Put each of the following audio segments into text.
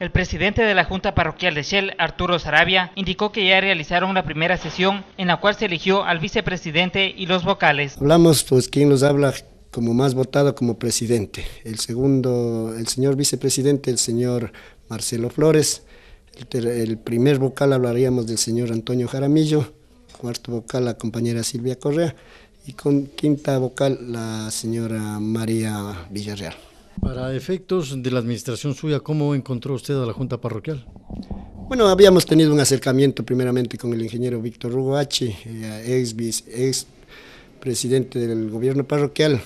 El presidente de la Junta Parroquial de Shell, Arturo Sarabia, indicó que ya realizaron la primera sesión en la cual se eligió al vicepresidente y los vocales. Hablamos, pues quien los habla como más votado como presidente. El segundo, el señor vicepresidente, el señor Marcelo Flores. El, el primer vocal hablaríamos del señor Antonio Jaramillo. Cuarto vocal, la compañera Silvia Correa. Y con quinta vocal, la señora María Villarreal. Para efectos de la administración suya, ¿cómo encontró usted a la Junta Parroquial? Bueno, habíamos tenido un acercamiento primeramente con el ingeniero Víctor Hugo eh, ex, presidente del gobierno parroquial,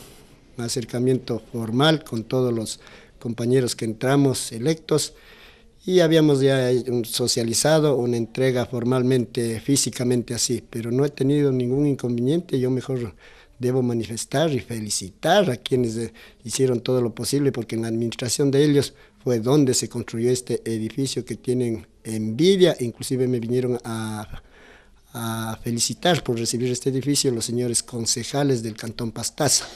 un acercamiento formal con todos los compañeros que entramos electos y habíamos ya eh, socializado una entrega formalmente, físicamente así, pero no he tenido ningún inconveniente, yo mejor debo manifestar y felicitar a quienes eh, hicieron todo lo posible, porque en la administración de ellos fue donde se construyó este edificio que tienen envidia, inclusive me vinieron a, felicitar por recibir este edificio los señores concejales del Cantón Pastaza.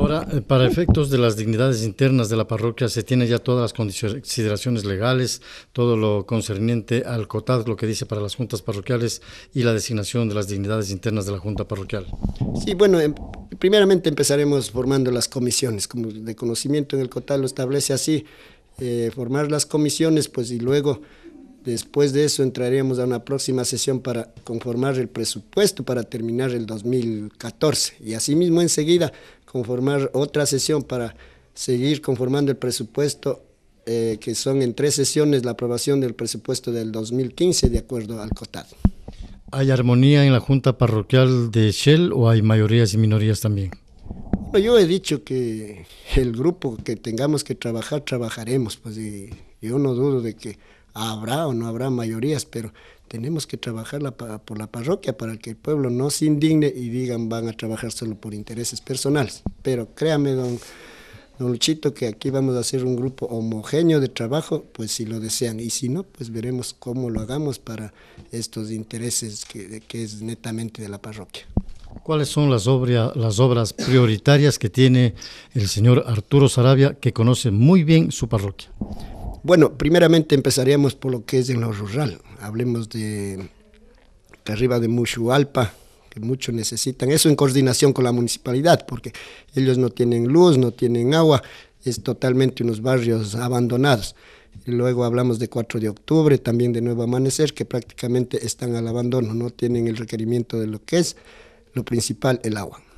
Ahora, eh, para efectos de las dignidades internas de la parroquia, se tiene ya todas las consideraciones legales, todo lo concerniente al COTAD, lo que dice para las juntas parroquiales y la designación de las dignidades internas de la junta parroquial. Sí, bueno, em, primeramente empezaremos formando las comisiones, como de conocimiento en el COTAD lo establece así, eh, formar las comisiones, pues y luego Después de eso entraríamos a una próxima sesión para conformar el presupuesto para terminar el 2014 y asimismo enseguida conformar otra sesión para seguir conformando el presupuesto eh, que son en tres sesiones la aprobación del presupuesto del 2015 de acuerdo al cotado ¿Hay armonía en la Junta Parroquial de Shell o hay mayorías y minorías también? yo he dicho que el grupo que tengamos que trabajar, trabajaremos. Pues, y yo no dudo de que Habrá o no habrá mayorías, pero tenemos que trabajar por la parroquia para que el pueblo no se indigne y digan van a trabajar solo por intereses personales. Pero créame, don, don Luchito, que aquí vamos a hacer un grupo homogéneo de trabajo, pues si lo desean. Y si no, pues veremos cómo lo hagamos para estos intereses que, que es netamente de la parroquia. ¿Cuáles son las, las obras prioritarias que tiene el señor Arturo Sarabia, que conoce muy bien su parroquia? Bueno, primeramente empezaríamos por lo que es en lo rural. Hablemos de, arriba de Alpa, que mucho necesitan. Eso en coordinación con la municipalidad, porque ellos no tienen luz, no tienen agua, es totalmente unos barrios abandonados. luego hablamos de 4 de octubre, también de Nuevo Amanecer, que prácticamente están al abandono, no tienen el requerimiento de lo que es lo principal, el agua.